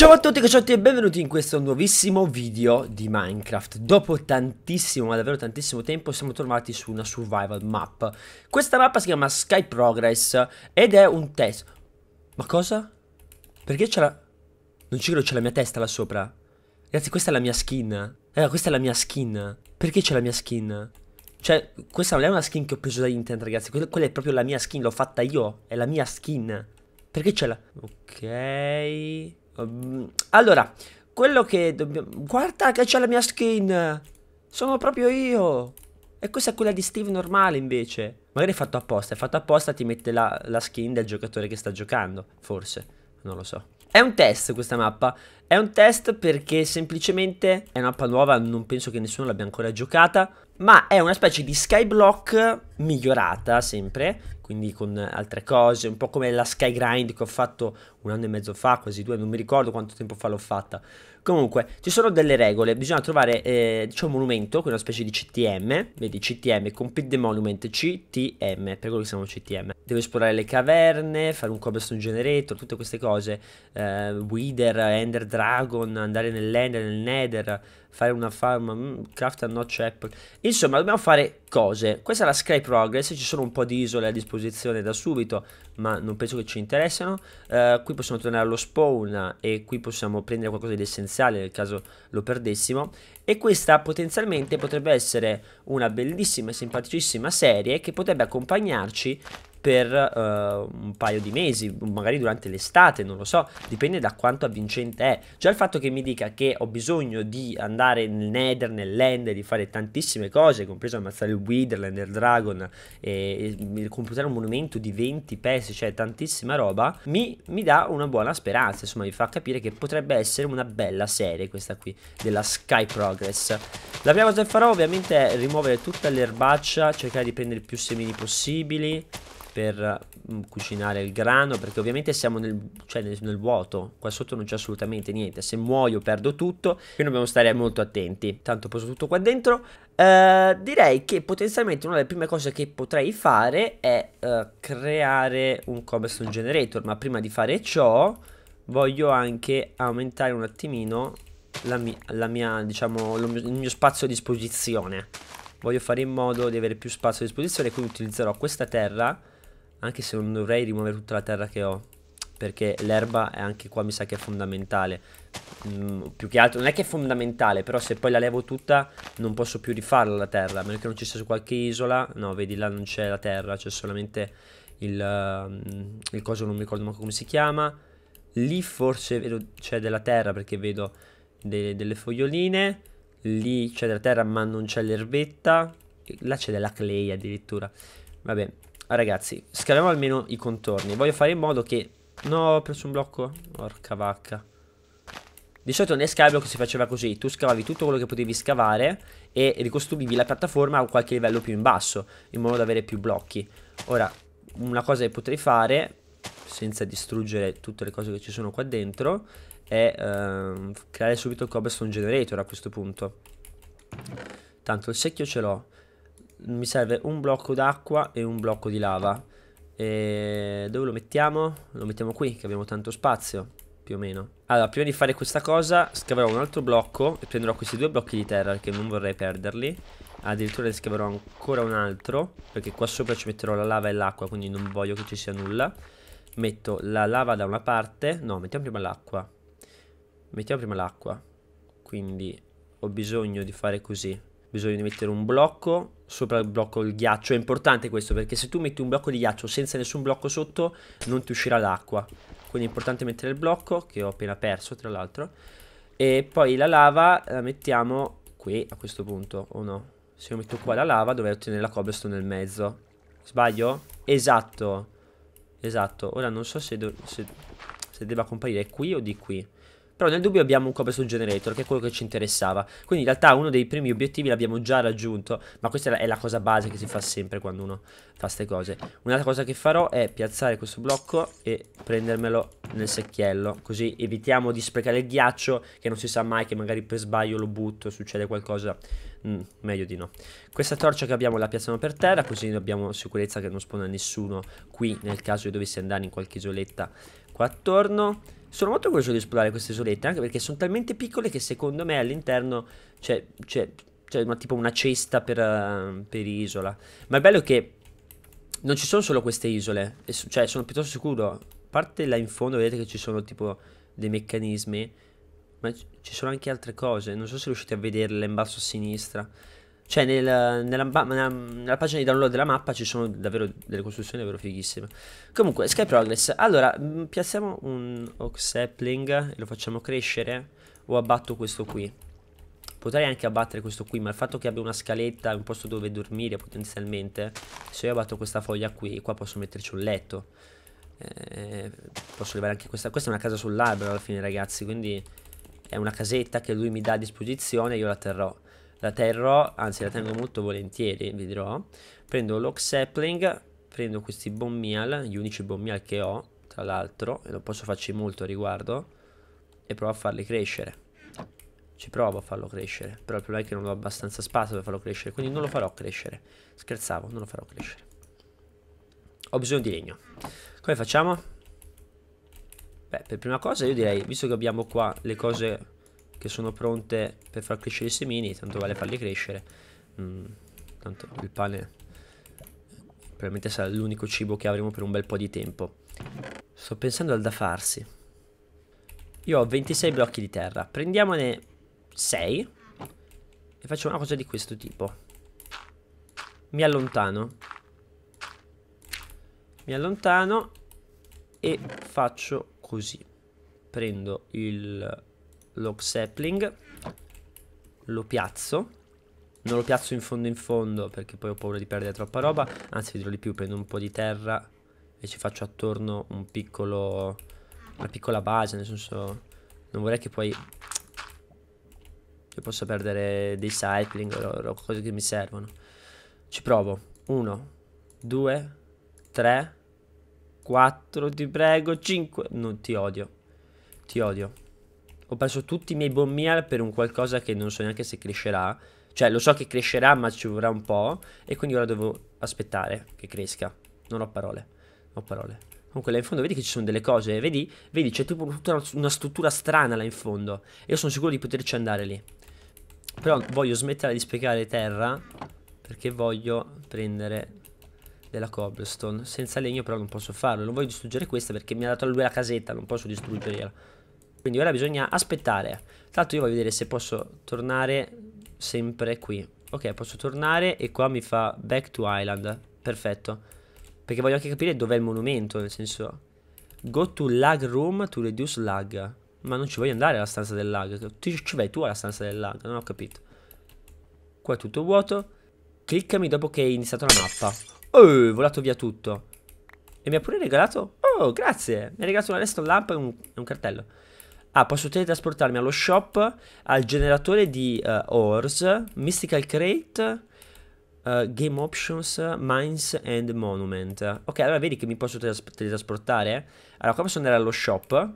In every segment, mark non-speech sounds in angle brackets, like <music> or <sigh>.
Ciao a tutti cacciotti e benvenuti in questo nuovissimo video di Minecraft Dopo tantissimo, ma davvero tantissimo tempo siamo tornati su una survival map Questa mappa si chiama Sky Progress ed è un test Ma cosa? Perché c'è la... Non ci credo c'è la mia testa là sopra Ragazzi questa è la mia skin Eh questa è la mia skin Perché c'è la mia skin? Cioè questa non è una skin che ho preso da internet ragazzi Quella è proprio la mia skin, l'ho fatta io È la mia skin Perché c'è la... Ok... Ehm, allora, quello che dobbiamo... Guarda che c'è la mia skin! Sono proprio io! E questa è quella di Steve normale invece. Magari è fatto apposta, è fatto apposta ti mette la, la skin del giocatore che sta giocando, forse. Non lo so. È un test questa mappa è un test perché semplicemente è una mappa nuova, non penso che nessuno l'abbia ancora giocata, ma è una specie di skyblock migliorata sempre, quindi con altre cose, un po' come la skygrind che ho fatto un anno e mezzo fa, quasi due, non mi ricordo quanto tempo fa l'ho fatta. Comunque, ci sono delle regole, bisogna trovare, eh, c'è un monumento, che una specie di CTM, vedi CTM, complete the monument, CTM, per quello che siamo CTM. Devo esplorare le caverne, fare un cobblestone generator, tutte queste cose, eh, Wither, Ender Dragon, Dragon, andare nell'Ender, nel Nether, fare una farm, mm, craft a notch apple. Insomma, dobbiamo fare cose. Questa è la Sky Progress, ci sono un po' di isole a disposizione da subito, ma non penso che ci interessano. Uh, qui possiamo tornare allo spawn e qui possiamo prendere qualcosa di essenziale nel caso lo perdessimo. E questa potenzialmente potrebbe essere una bellissima e simpaticissima serie che potrebbe accompagnarci per uh, un paio di mesi, magari durante l'estate, non lo so, dipende da quanto avvincente è. Già il fatto che mi dica che ho bisogno di andare nel Nether, nell'Ender, di fare tantissime cose, compreso ammazzare il Wither, l'Ender Dragon, e, e computare un monumento di 20 pezzi, cioè tantissima roba, mi, mi dà una buona speranza, insomma mi fa capire che potrebbe essere una bella serie questa qui, della Sky Progress. La prima cosa che farò ovviamente è rimuovere tutta l'erbaccia, cercare di prendere più semini possibili per mm, cucinare il grano perché ovviamente siamo nel, cioè nel, nel vuoto qua sotto non c'è assolutamente niente se muoio perdo tutto quindi dobbiamo stare molto attenti tanto posso tutto qua dentro uh, direi che potenzialmente una delle prime cose che potrei fare è uh, creare un cobblestone generator ma prima di fare ciò voglio anche aumentare un attimino la, mi la mia, diciamo, il mio spazio a disposizione voglio fare in modo di avere più spazio a disposizione quindi utilizzerò questa terra anche se non dovrei rimuovere tutta la terra che ho Perché l'erba è anche qua mi sa che è fondamentale mm, Più che altro, non è che è fondamentale Però se poi la levo tutta non posso più rifarla la terra A meno che non ci sia su qualche isola No, vedi là non c'è la terra C'è solamente il, uh, il coso, non mi ricordo manco come si chiama Lì forse vedo c'è della terra perché vedo de delle foglioline Lì c'è della terra ma non c'è l'erbetta Là c'è della clay addirittura Vabbè Ah, ragazzi, scaviamo almeno i contorni. Voglio fare in modo che... No, ho preso un blocco. Porca vacca. Di solito nel skyblock si faceva così, tu scavavi tutto quello che potevi scavare e ricostruivi la piattaforma a qualche livello più in basso, in modo da avere più blocchi. Ora, una cosa che potrei fare, senza distruggere tutte le cose che ci sono qua dentro, è ehm, creare subito il cobblestone generator a questo punto. Tanto il secchio ce l'ho mi serve un blocco d'acqua e un blocco di lava. E dove lo mettiamo? Lo mettiamo qui, che abbiamo tanto spazio, più o meno. Allora, prima di fare questa cosa, scaverò un altro blocco e prenderò questi due blocchi di terra, perché non vorrei perderli. Addirittura ne scaverò ancora un altro, perché qua sopra ci metterò la lava e l'acqua, quindi non voglio che ci sia nulla. Metto la lava da una parte, no, mettiamo prima l'acqua. Mettiamo prima l'acqua, quindi ho bisogno di fare così. Ho bisogno di mettere un blocco sopra il blocco di ghiaccio. È importante questo perché se tu metti un blocco di ghiaccio senza nessun blocco sotto non ti uscirà l'acqua. Quindi è importante mettere il blocco che ho appena perso tra l'altro. E poi la lava la mettiamo qui a questo punto o no? Se io metto qua la lava dovrei ottenere la cobblestone nel mezzo. Sbaglio? Esatto. Esatto. Ora non so se, se, se debba comparire qui o di qui. Però nel dubbio abbiamo un cobblestone generator, che è quello che ci interessava. Quindi in realtà uno dei primi obiettivi l'abbiamo già raggiunto, ma questa è la cosa base che si fa sempre quando uno fa queste cose. Un'altra cosa che farò è piazzare questo blocco e prendermelo nel secchiello, così evitiamo di sprecare il ghiaccio, che non si sa mai che magari per sbaglio lo butto e succede qualcosa. Mm, meglio di no. Questa torcia che abbiamo la piazziamo per terra, così abbiamo sicurezza che non spona nessuno qui nel caso io dovessi andare in qualche isoletta qua attorno. Sono molto curioso di esplorare queste isolette, anche perché sono talmente piccole che secondo me all'interno c'è, c'è, c'è una, tipo una cesta per, uh, per isola. Ma è bello che non ci sono solo queste isole, cioè sono piuttosto sicuro. A parte là in fondo vedete che ci sono tipo dei meccanismi, ma ci sono anche altre cose. Non so se riuscite a vederle in basso a sinistra. Cioè, nel, nella, nella, nella, pagina di download della mappa ci sono davvero delle costruzioni davvero fighissime. Comunque, Sky Progress. Allora, mh, piazziamo un Oak Sapling e lo facciamo crescere. O abbatto questo qui. Potrei anche abbattere questo qui, ma il fatto che abbia una scaletta, un posto dove dormire potenzialmente, se io abbatto questa foglia qui, qua posso metterci un letto. Eh, posso levare anche questa. Questa è una casa sull'albero alla fine, ragazzi, quindi è una casetta che lui mi dà a disposizione e io la terrò. La terrò, anzi la tengo molto volentieri, vedrò. dirò. Prendo l'Ox Sapling, prendo questi Bommial, gli unici Bommial che ho, tra l'altro, e non posso farci molto a riguardo, e provo a farli crescere. Ci provo a farlo crescere, però il problema è che non ho abbastanza spazio per farlo crescere, quindi non lo farò crescere. Scherzavo, non lo farò crescere. Ho bisogno di legno. Come facciamo? Beh, per prima cosa io direi, visto che abbiamo qua le cose che sono pronte per far crescere i semini, tanto vale farli crescere. Mm, tanto il pane probabilmente sarà l'unico cibo che avremo per un bel po' di tempo. Sto pensando al da farsi. Io ho 26 blocchi di terra, prendiamone 6 e faccio una cosa di questo tipo. Mi allontano. Mi allontano e faccio così. Prendo il Log sapling. Lo piazzo. Non lo piazzo in fondo in fondo perché poi ho paura di perdere troppa roba. Anzi, vedrò di più, prendo un po' di terra e ci faccio attorno un piccolo... una piccola base, nel senso... Non vorrei che poi... Io possa perdere dei cycling o cose che mi servono. Ci provo. 1 2 3 4 ti prego, 5 Non, ti odio. Ti odio ho perso tutti i miei buon per un qualcosa che non so neanche se crescerà. Cioè, lo so che crescerà, ma ci vorrà un po'. E quindi ora devo aspettare che cresca. Non ho parole. Non ho parole. Comunque là in fondo vedi che ci sono delle cose, vedi? Vedi, c'è tipo tutta una struttura strana là in fondo. E io sono sicuro di poterci andare lì. Però voglio smettere di spiegare terra perché voglio prendere della cobblestone. Senza legno però non posso farlo. Non voglio distruggere questa perché mi ha dato lui la casetta, non posso distruggerla. Quindi ora bisogna aspettare. Tanto io voglio vedere se posso tornare sempre qui. Ok, posso tornare e qua mi fa back to island. Perfetto. Perché voglio anche capire dov'è il monumento, nel senso... Go to lag room to reduce lag. Ma non ci voglio andare alla stanza del lag. Ci, ci vai tu alla stanza del lag, non ho capito. Qua è tutto vuoto. Cliccami dopo che hai iniziato la mappa. Oh, volato via tutto. E mi ha pure regalato... Oh, grazie. Mi ha regalato una redstone lamp e un, e un cartello. Ah, posso teletrasportarmi allo shop, al generatore di uh, ores, mystical crate, uh, game options, mines and monument. Ok, allora vedi che mi posso teletras teletrasportare? Allora, qua posso andare allo shop,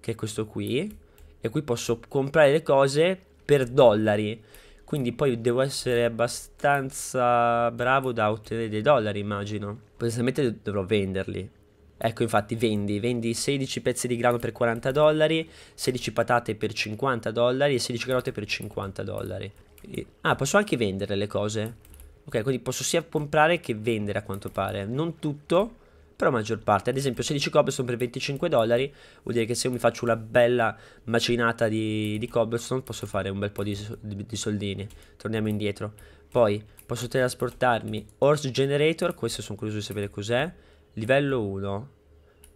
che è questo qui, e qui posso comprare le cose per dollari. Quindi poi devo essere abbastanza bravo da ottenere dei dollari, immagino. Potenzialmente dovrò venderli. Ecco, infatti, vendi, vendi 16 pezzi di grano per 40 dollari, 16 patate per 50 dollari e 16 carote per 50 dollari. E... Ah, posso anche vendere le cose. Ok, quindi posso sia comprare che vendere a quanto pare. Non tutto, però la maggior parte. Ad esempio 16 cobblestone per 25 dollari, vuol dire che se io mi faccio una bella macinata di, di cobblestone posso fare un bel po' di, di, di, soldini. Torniamo indietro. Poi posso trasportarmi Horse Generator, questo sono curioso di sapere cos'è. Livello 1.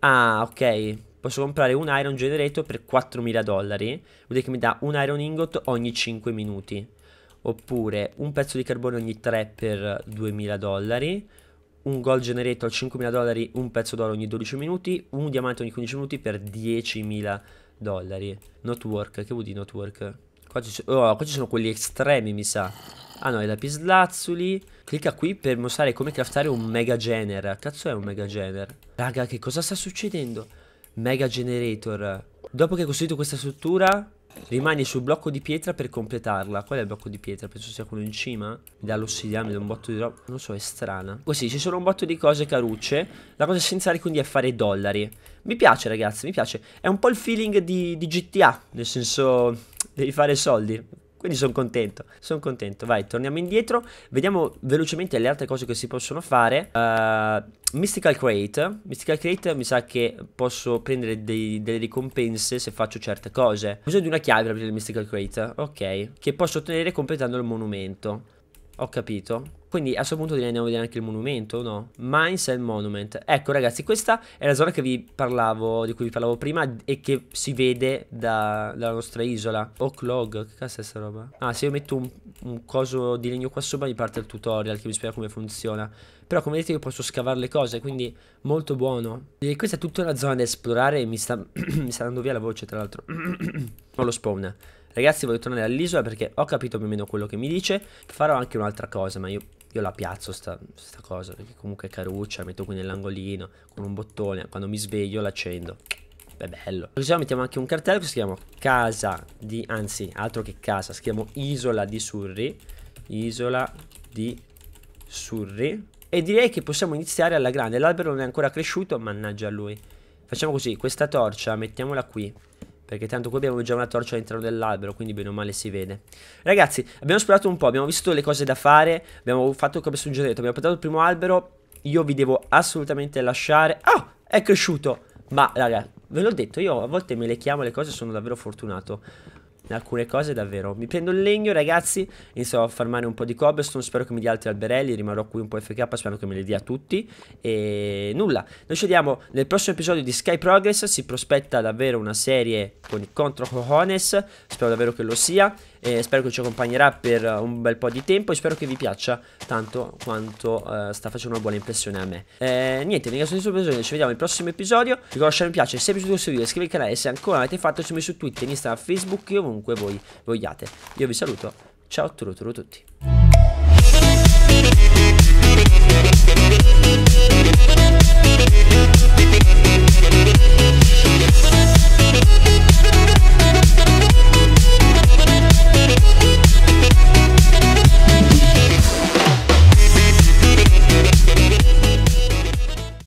Ah, ok. Posso comprare un iron generator per 4.000 dollari. Vuol dire che mi dà un iron ingot ogni 5 minuti. Oppure un pezzo di carbone ogni 3 per 2.000 dollari. Un gold generator 5.000 dollari, un pezzo d'oro ogni 12 minuti. Un diamante ogni 15 minuti per 10.000 dollari. Not work. Che vuol dire not work? Qua ci, oh, qua ci sono quelli estremi, mi sa. Ah no, i lapislazzuli. Clicca qui per mostrare come craftare un mega genere. Cazzo è un mega genere? Raga, che cosa sta succedendo? Mega generator. Dopo che hai costruito questa struttura, Rimani sul blocco di pietra per completarla. Qual è il blocco di pietra? Penso sia quello in cima. Mi dà l'ossidiano, mi dà un botto di roba. Non so, è strana. Così, oh ci sono un botto di cose carucce. La cosa essenziale quindi è fare dollari. Mi piace, ragazzi, mi piace. È un po' il feeling di, di GTA. Nel senso, devi fare soldi. Quindi sono contento, sono contento. Vai, torniamo indietro. Vediamo velocemente le altre cose che si possono fare. Uh, Mystical Crate. Mystical Crate mi sa che posso prendere dei, delle ricompense se faccio certe cose. Ho bisogno di una chiave per aprire il Mystical Crate. Ok. Che posso ottenere completando il monumento. Ho capito. Quindi a questo punto direi andiamo a vedere anche il monumento, no? Mines and Monument. Ecco ragazzi, questa è la zona parlavo, di cui vi parlavo prima e che si vede da, dalla nostra isola. Oak Log, che cazzo è sta roba? Ah, se io metto un, un, coso di legno qua sopra mi parte il tutorial che mi spiega come funziona. Però come vedete io posso scavare le cose, quindi molto buono. E questa è tutta una zona da esplorare e mi sta, <clears throat> mi sta andando via la voce tra l'altro. Ho <clears throat> lo spawn. Ragazzi voglio tornare all'isola perché ho capito più o meno quello che mi dice Farò anche un'altra cosa ma io, io, la piazzo sta, sta cosa Perché comunque è caruccia, la metto qui nell'angolino con un bottone Quando mi sveglio l'accendo Beh, bello. Così mettiamo anche un cartello che si chiama casa di... Anzi, altro che casa, scriviamo isola di Surri. Isola di Surri. E direi che possiamo iniziare alla grande. L'albero non è ancora cresciuto, mannaggia a lui. Facciamo così, questa torcia mettiamola qui. Perché tanto qui abbiamo già una torcia all'interno dell'albero, quindi bene o male si vede. Ragazzi, abbiamo esplorato un po', abbiamo visto le cose da fare, abbiamo fatto come suggerito, abbiamo portato il primo albero. Io vi devo assolutamente lasciare... Oh, è cresciuto! Ma, raga, ve l'ho detto, io a volte me le chiamo le cose sono davvero fortunato alcune cose davvero. Mi prendo il legno, ragazzi, inizio a farmare un po' di cobblestone, spero che mi dia altri alberelli, rimarrò qui un po' FK, spero che me li dia tutti. E nulla, noi ci vediamo nel prossimo episodio di Sky Progress, si prospetta davvero una serie con i contro Cojones, spero davvero che lo sia e spero che ci accompagnerà per eh, un bel po' di tempo e spero che vi piaccia tanto quanto uh, sta facendo una buona impressione a me. Eh, niente, nel caso di sorpresa ci vediamo nel prossimo episodio. Vi lasciare un piace se vi è piaciuto questo video, iscrivetevi al canale se ancora non l'avete fatto, siamo su Twitter, Instagram, Facebook ovunque voi vogliate. Io vi saluto, ciao turu tutti. We'll be right back.